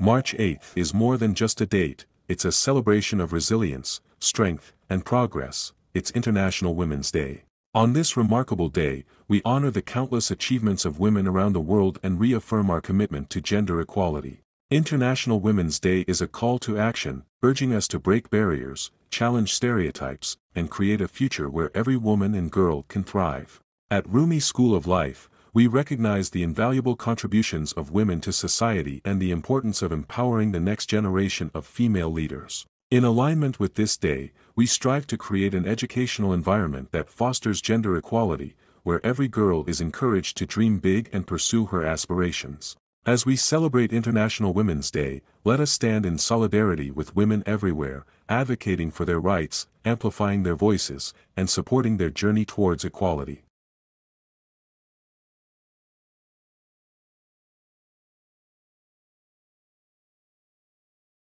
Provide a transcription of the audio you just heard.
March 8th is more than just a date, it's a celebration of resilience, strength, and progress, it's International Women's Day. On this remarkable day, we honor the countless achievements of women around the world and reaffirm our commitment to gender equality. International Women's Day is a call to action, urging us to break barriers, challenge stereotypes, and create a future where every woman and girl can thrive. At Rumi School of Life, we recognize the invaluable contributions of women to society and the importance of empowering the next generation of female leaders. In alignment with this day, we strive to create an educational environment that fosters gender equality, where every girl is encouraged to dream big and pursue her aspirations. As we celebrate International Women's Day, let us stand in solidarity with women everywhere, advocating for their rights, amplifying their voices, and supporting their journey towards equality.